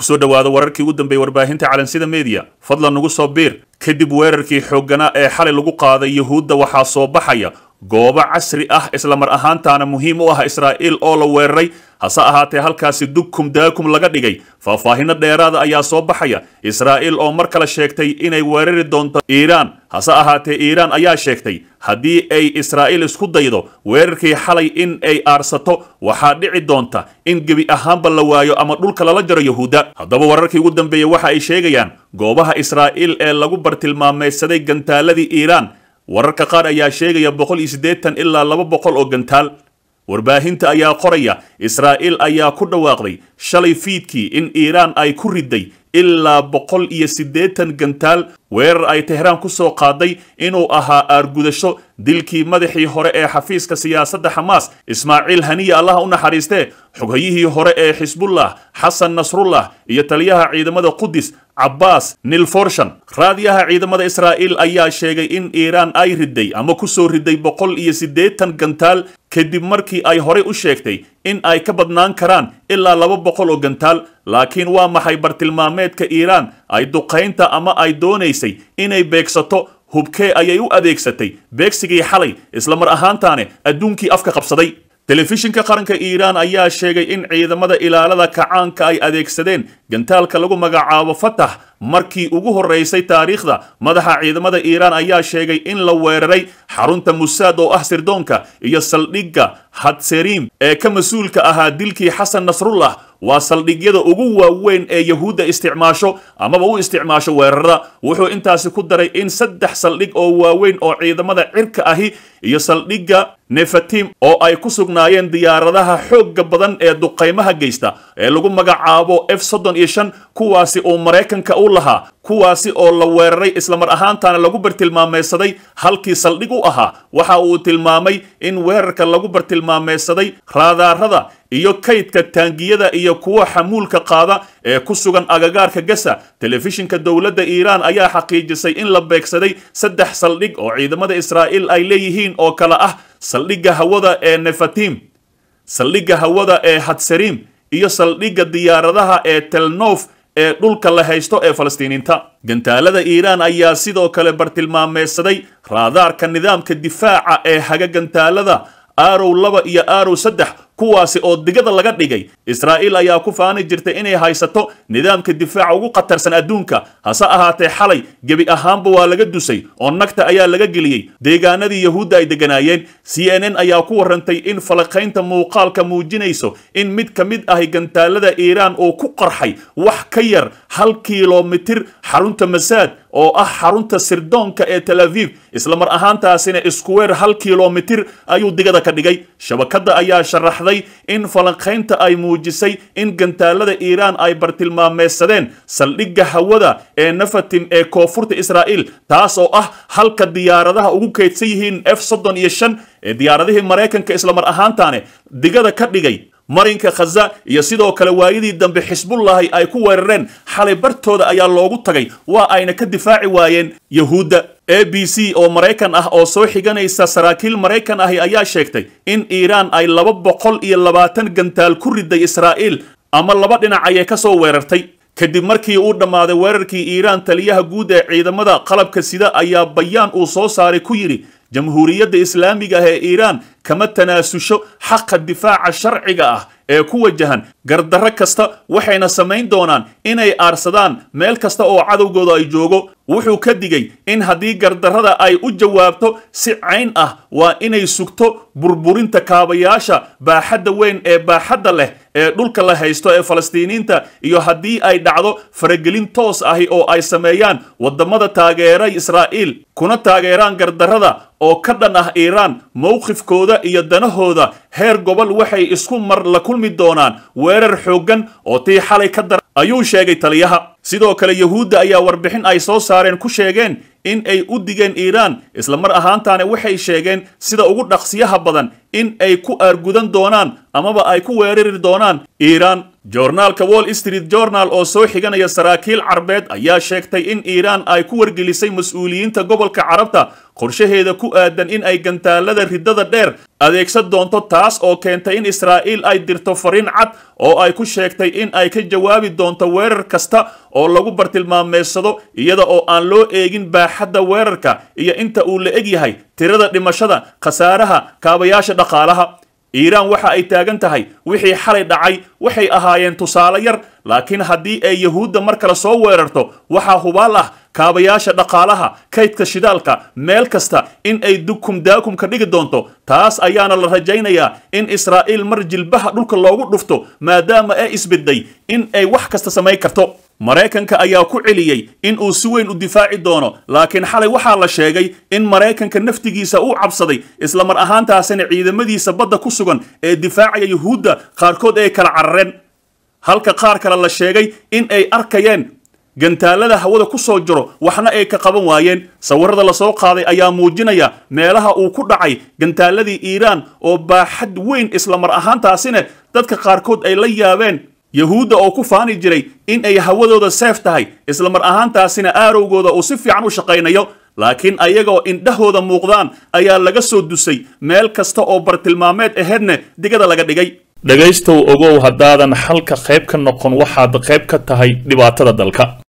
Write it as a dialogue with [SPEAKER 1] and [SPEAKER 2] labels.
[SPEAKER 1] kusoo dhowaado wararkii ugu dambeeyey warbaahinta calansida media fadlan nagu soo biir kadib weerarkii xoogganaa ee xalay lagu qaaday yuhuudda waxaa soo baxaya goobo casri ah islamar ahaantaana muhiim u ah israa'iil oo la weeraray hase ahaatee halkaasi dugkum daakum laga dhigay faahfaahino dheeraada ayaa soo baxaya israa'iil oo mar kale sheegtay inay weerari doonto iiraan hase ahaatee iiraan ayaa sheegtay haddii ay israa'iil isku daydo weerarkii xalay in ay aarsato waxaa dhici doonta in gebi ahaanba la waayo ama dhulka lala jaro yuhuudda haddaba wararkii ugu dambeeyey waxa ay sheegayaan goobaha israa'iil ee lagu bartilmaamaysaday gantaaladii iiraan wararka qaar ayaa sheegaya boqol iyo siddeetan ilaa laba boqol oo gantaal warbaahinta ayaa qoraya israa'iil ayaa ku dhawaaqday shalay fiidkii in iiraan ay ku riday ilaa boqol iyo siddeetan gantaal weerar ay tehraan ku soo qaaday inuu ahaa aargudasho dilkii madaxii hore ee xafiiska siyaasadda xamaas ismaaciil haniye allah u naxariistee xoghayihii hore ee xisbullah xasan nasrullah iyo taliyaha ciidamada qudus cabbaas nilforshan raadiyaha ciidamada israa'iil ayaa sheegay in iiraan ay ridday ama ku soo riday boqol iyo siddeetan gantaal kadib markii ay horey u sheegtay in ay ka badnaan karaan ilaa laba boqol oo gantaal laakiin waa maxay bartilmaameedka iiraan ay duqaynta ama ay doonaysay inay beegsato hubkee ayay u adeegsatay beegsigii xalay islamar ahaantaane adduunkii afka qabsaday telefishinka qaranka iiraan ayaa sheegay in ciidamada ilaalada kacaanka ay adeegsadeen gantaalka lagu magacaabo fatax markii ugu horeysay taariikhda madaxa ciidamada iiraan ayaa sheegay in la weeraray xarunta musaad oo ah sirdoonka iyo saldhigga hadseriim ee ka mas-uulka ahaa dilkii xasan nasrullah waa saldhigyada ugu waaweyn ee yahuudda isticmaasho amaba u isticmaasho weerarada wuxuu intaasi ku daray in saddex saldhig oo waaweyn oo ciidamada cirka ahi iyo saldhigga nefatim oo ay ku sugnaayeen diyaaradaha xoogga badan ee duqaymaha geysta ee lagu magacaabo f soddon iyo shan kuwaasi uu maraykanka u lahaa kuwaasi oo la weeraray islamar ahaantana lagu bartilmaamaysaday halkii saldhig u ahaa waxa uu tilmaamay in weerarka lagu bartilmaamaysaday raadaarada iyo kaydka taangiyada iyo kuwa xamuulka qaada ee ku sugan agagaarka gasa telefishinka dowladda iiraan ayaa xaqiijisay in la beegsaday saddex saldhig oo ciidamada israa'iil ay leeyihiin yihiin oo kale ah saldhigga hawada ee nefatim saldhigga hawada ee hadsarim iyo saldhigga diyaaradaha ee telnof ee dhulka la haysto ee falastiiniinta gantaalada iiraan ayaa sidoo kale bartilmaameysaday raadaarka nidaamka difaaca ee haga gantaalada aarow laba iyo aarow saddex kuwaasi oo digada laga dhigay israa'iil ayaa ku faani jirtay inay haysato nidaamka difaaca ugu khatarsan adduunka hase ahaatee xalay gebi ahaanba waa laga dusay oo nagta ayaa laga geliyey deegaanadii yahuudda ay degganaayeen c n n ayaa ku warrantay in falaqaynta muuqaalka muujinayso in mid ka mid ahi gantaalada iiraan oo ku qarxay wax ka yar hal kilomitir xarunta masaad oo ah xarunta sirdoonka ee tel aviv islamar ahaantaasina iskuweer hal kilomitir ayuu digada ka dhigay shabakadda ayaa sharaxday in falankaynta ay muujisay in gantaalada iiraan ay bartilmaameysadeen saldhigga hawada ee nafatim ee koonfurta israa'iil taas oo ah halka diyaaradaha ugu keydsan yihiin f soddon iyo shan ee diyaaradihii maraykanka islamar ahaantaane digada ka dhigay marinka khaza iyo sidoo kale waayadii dambe xisbullahi ay ku weerareen xalay bartooda ayaa loogu tagay waa ayna ka difaaci waayeen yahuudda a b c oo maraykan ah oo soo xiganaysa saraakiil maraykan ahi ayaa sheegtay in iiraan ay laba boqol iyo labaatan gantaal ku riday israa'iil ama laba dhinac ayay ka soo weerartay kadib markii uu dhammaaday weerarkii iiraan taliyaha guud ee ciidamada qalabka sida ayaa bayaan uu soo saaray ku yidhi jamhuuriyadda islaamiga ah ee iiraan kama tanaasusho xaqa difaaca sharciga ah ee ku wajahan gardarro kasta waxayna samayn doonaan inay aarsadaan meel kasta oo cadowgooda ay joogo wuxuu ka digay in haddii gardarrada ay u jawaabto si cayn ah waa inay sugto burburinta kaabayaasha baaxadda weyn ee baaxadda leh ee dhulka la haysto ee falastiiniyiinta iyo haddii ay dhacdo faragelin toos ahi oo ay sameeyaan waddamada taageeray israa'iil kuna taageeraan gardarrada oo ka dhan ah iiraan mowqifkooda hogaankooda iyo danahooda heer gobol waxay isku mar la kulmi doonaan weerar xooggan oo tii xalay ka dar ayuu sheegay taliyaha sidoo kale yahuudda ayaa warbixin ay soo saareen ku sheegeen in ay u digeen iiraan isla mar ahaantaana waxay sheegeen sida ugu dhaqsiyaha badan in ay ku aargudan doonaan amaba ay ku weerari doonaan iiraan joornaalka wall street journal oo soo xiganaya saraakiil carbeed ayaa sheegtay in iiraan ay ku wargelisay mas-uuliyiinta gobolka carabta qorshaheeda ku aadan in ay gantaalada riddada dheer adeegsan doonto taas oo keentay in israa'iil ay dirto fariin cad oo ay ku sheegtay in ay ka jawaabi doonto weerar kasta oo lagu bartilmaameysado iyada oo aan loo eegin baaxadda weerarka iyo inta uu la eg yahay tirada dhimashada khasaaraha kaabayaasha dhaqaalaha iiraan waxa ay taagan tahay wixii xalay dhacay waxay ahaayeen tusaale yar laakiin haddii ay yahuudda mar kale soo weerarto waxaa hubaal ah kaabayaasha dhaqaalaha kaydka shidaalka meel kasta in ay dukum daakum ka dhigi doonto taas ayaana la rajaynayaa in israa'iil mar jilbaha dhulka loogu dhufto maadaama ay isbidday in ay wax kasta samayn karto maraykanka ayaa ku celiyey in uu si weyn u difaaci doono laakiin xalay waxaa la sheegay in maraykanka naftigiisa uu cabsaday islamar ahaantaasina ciidamadiisa badda ku sugan ee difaacaya yuhuudda qaarkood ay kala carareen halka qaar kale la sheegay in ay arkayeen gantaallada hawada ku soo jiro waxna ay ka qaban waayeen sawirada la soo qaaday ayaa muujinaya meelaha uu ku dhacay gantaaladii iiraan oo baaxad weyn islamar ahaantaasina dadka qaarkood ay la yaabeen yahuudda oo ku faani jiray in ay hawadooda seef tahay islamar ahaantaasina aarowgooda uu si fiican u shaqaynayo laakiin ayagoo indhahooda muuqdaan ayaa laga soo dusay meel kasta oo bartilmaameed aheedna digada laga dhigay dhegaystow ogow haddaadan xalka qayb ka noqon waxaad qayb ka tahay dhibaatada dalka